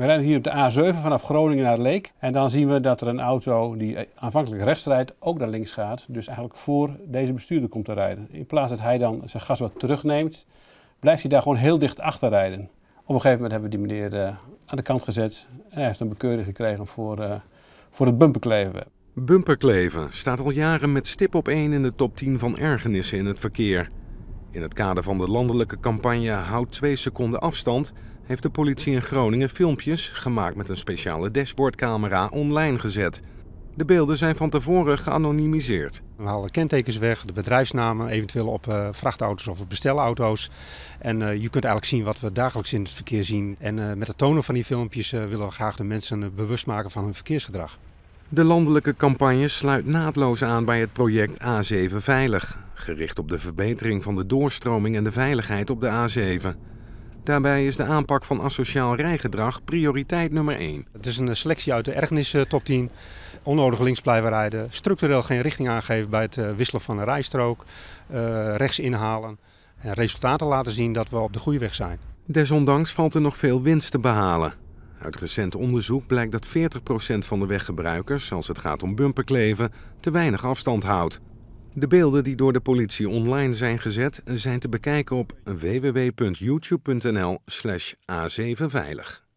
We rijden hier op de A7 vanaf Groningen naar Leek. En dan zien we dat er een auto die aanvankelijk rechts rijdt ook naar links gaat. Dus eigenlijk voor deze bestuurder komt te rijden. In plaats dat hij dan zijn gas wat terugneemt, blijft hij daar gewoon heel dicht achter rijden. Op een gegeven moment hebben we die meneer eh, aan de kant gezet. En hij heeft een bekeuring gekregen voor, eh, voor het bumperkleven. Bumperkleven staat al jaren met stip op 1 in de top 10 van ergernissen in het verkeer. In het kader van de landelijke campagne Houd 2 seconden afstand heeft de politie in Groningen filmpjes, gemaakt met een speciale dashboardcamera, online gezet. De beelden zijn van tevoren geanonimiseerd. We halen kentekens weg, de bedrijfsnamen, eventueel op eh, vrachtauto's of op bestelauto's. En uh, je kunt eigenlijk zien wat we dagelijks in het verkeer zien. En eh, met het tonen van die filmpjes willen we graag de mensen bewust maken van hun verkeersgedrag. De landelijke campagne sluit naadloos aan bij het project A7 Veilig, gericht op de verbetering van de doorstroming en de veiligheid op de A7. Daarbij is de aanpak van asociaal rijgedrag prioriteit nummer 1. Het is een selectie uit de ergernis eh, top 10. Onnodig links blijven rijden. Structureel geen richting aangeven bij het eh, wisselen van een rijstrook. Eh, rechts inhalen. En resultaten laten zien dat we op de goede weg zijn. Desondanks valt er nog veel winst te behalen. Uit recent onderzoek blijkt dat 40% van de weggebruikers, als het gaat om bumperkleven, te weinig afstand houdt. De beelden die door de politie online zijn gezet zijn te bekijken op www.youtube.nl/a7veilig.